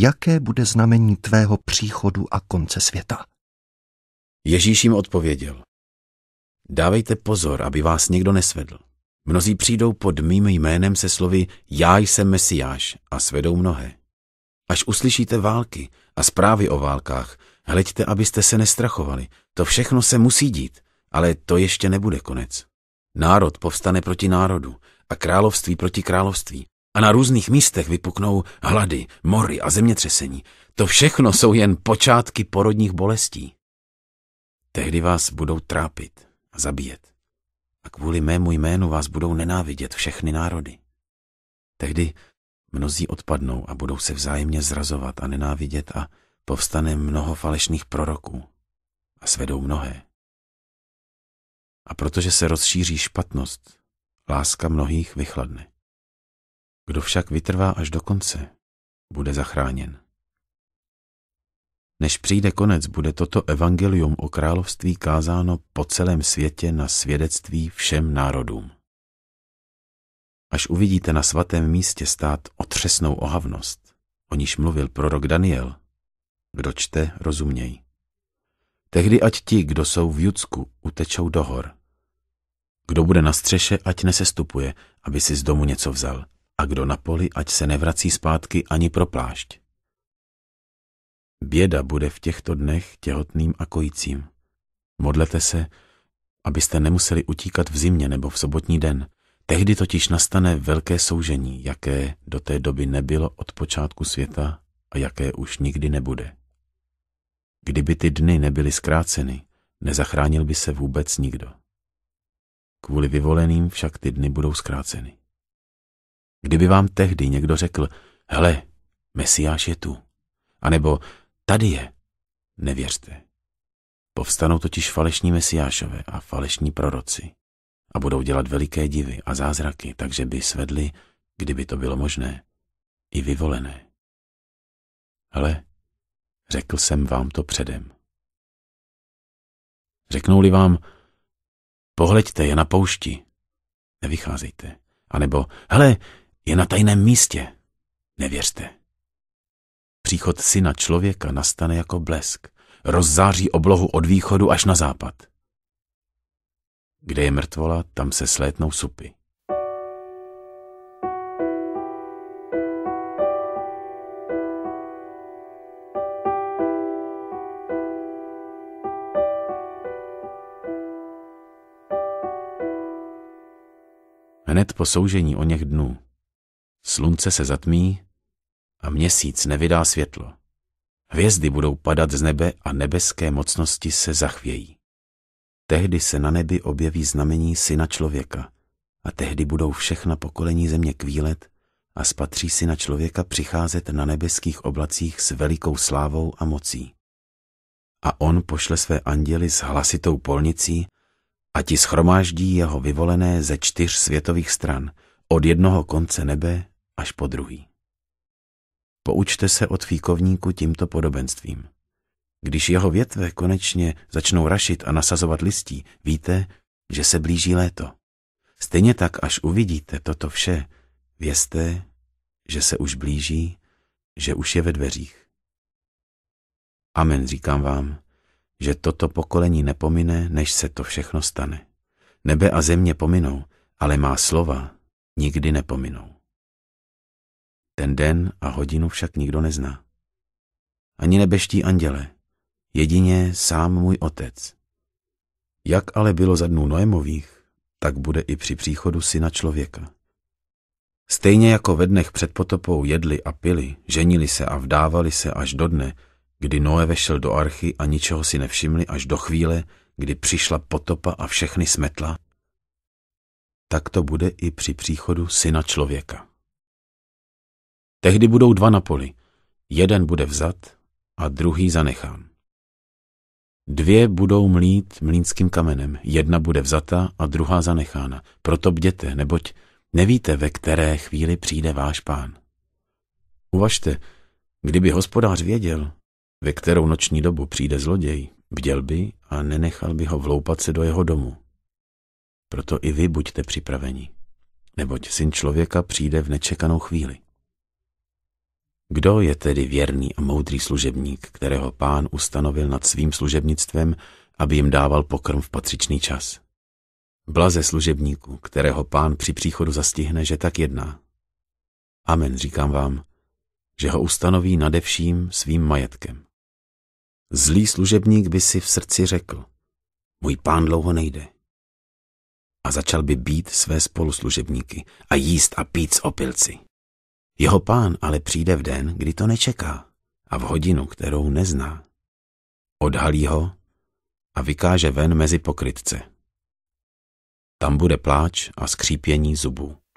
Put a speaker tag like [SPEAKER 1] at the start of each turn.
[SPEAKER 1] jaké bude znamení tvého příchodu a konce světa. Ježíš jim odpověděl. Dávejte pozor, aby vás někdo nesvedl. Mnozí přijdou pod mým jménem se slovy Já jsem Mesiáš a svedou mnohé. Až uslyšíte války a zprávy o válkách, hleďte, abyste se nestrachovali. To všechno se musí dít, ale to ještě nebude konec. Národ povstane proti národu a království proti království a na různých místech vypuknou hlady, mory a zemětřesení. To všechno jsou jen počátky porodních bolestí. Tehdy vás budou trápit a zabíjet. A kvůli mému jménu vás budou nenávidět všechny národy. Tehdy mnozí odpadnou a budou se vzájemně zrazovat a nenávidět a povstane mnoho falešných proroků a svedou mnohé. A protože se rozšíří špatnost, láska mnohých vychladne. Kdo však vytrvá až do konce, bude zachráněn. Než přijde konec, bude toto evangelium o království kázáno po celém světě na svědectví všem národům. Až uvidíte na svatém místě stát otřesnou ohavnost, o níž mluvil prorok Daniel, kdo čte, rozuměj. Tehdy ať ti, kdo jsou v Judsku, utečou do hor. Kdo bude na střeše, ať nesestupuje, aby si z domu něco vzal – a kdo na poli, ať se nevrací zpátky ani pro plášť. Běda bude v těchto dnech těhotným a kojícím. Modlete se, abyste nemuseli utíkat v zimě nebo v sobotní den. Tehdy totiž nastane velké soužení, jaké do té doby nebylo od počátku světa a jaké už nikdy nebude. Kdyby ty dny nebyly zkráceny, nezachránil by se vůbec nikdo. Kvůli vyvoleným však ty dny budou zkráceny. Kdyby vám tehdy někdo řekl, hele, Mesiáš je tu, anebo tady je, nevěřte. Povstanou totiž falešní mesiášové a falešní proroci a budou dělat veliké divy a zázraky, takže by svedli, kdyby to bylo možné, i vyvolené. Hele, řekl jsem vám to předem. Řeknou-li vám, pohleďte, je na poušti, nevycházejte. A nebo, hele, je na tajném místě. Nevěřte. Příchod syna člověka nastane jako blesk. Rozzáří oblohu od východu až na západ. Kde je mrtvola, tam se slétnou supy. Hned po soužení o něch dnů Slunce se zatmí a měsíc nevydá světlo. Hvězdy budou padat z nebe a nebeské mocnosti se zachvějí. Tehdy se na nebi objeví znamení syna člověka a tehdy budou všechna pokolení země kvílet a spatří syna člověka přicházet na nebeských oblacích s velikou slávou a mocí. A on pošle své anděly s hlasitou polnicí a ti schromáždí jeho vyvolené ze čtyř světových stran, od jednoho konce nebe až po druhý. Poučte se od fíkovníku tímto podobenstvím. Když jeho větve konečně začnou rašit a nasazovat listí, víte, že se blíží léto. Stejně tak, až uvidíte toto vše, vězte, že se už blíží, že už je ve dveřích. Amen, říkám vám, že toto pokolení nepomine, než se to všechno stane. Nebe a země pominou, ale má slova nikdy nepominou. Ten den a hodinu však nikdo nezná. Ani nebeští anděle, jedině sám můj otec. Jak ale bylo za dnů Noemových, tak bude i při příchodu syna člověka. Stejně jako ve dnech před potopou jedli a pili, ženili se a vdávali se až do dne, kdy Noe vešel do archy a ničeho si nevšimli až do chvíle, kdy přišla potopa a všechny smetla, tak to bude i při příchodu syna člověka. Tehdy budou dva na poli. Jeden bude vzat a druhý zanechán. Dvě budou mlít mlínským kamenem, jedna bude vzata a druhá zanechána. Proto bděte, neboť nevíte, ve které chvíli přijde váš pán. Uvažte, kdyby hospodář věděl, ve kterou noční dobu přijde zloděj, bděl by a nenechal by ho vloupat se do jeho domu. Proto i vy buďte připraveni, neboť syn člověka přijde v nečekanou chvíli. Kdo je tedy věrný a moudrý služebník, kterého pán ustanovil nad svým služebnictvem, aby jim dával pokrm v patřičný čas? Blaze služebníku, kterého pán při příchodu zastihne, že tak jedná. Amen, říkám vám, že ho ustanoví nadevším svým majetkem. Zlý služebník by si v srdci řekl, můj pán dlouho nejde. A začal by být své spoluslužebníky a jíst a pít s opilci. Jeho pán ale přijde v den, kdy to nečeká a v hodinu, kterou nezná. Odhalí ho a vykáže ven mezi pokrytce. Tam bude pláč a skřípění zubů.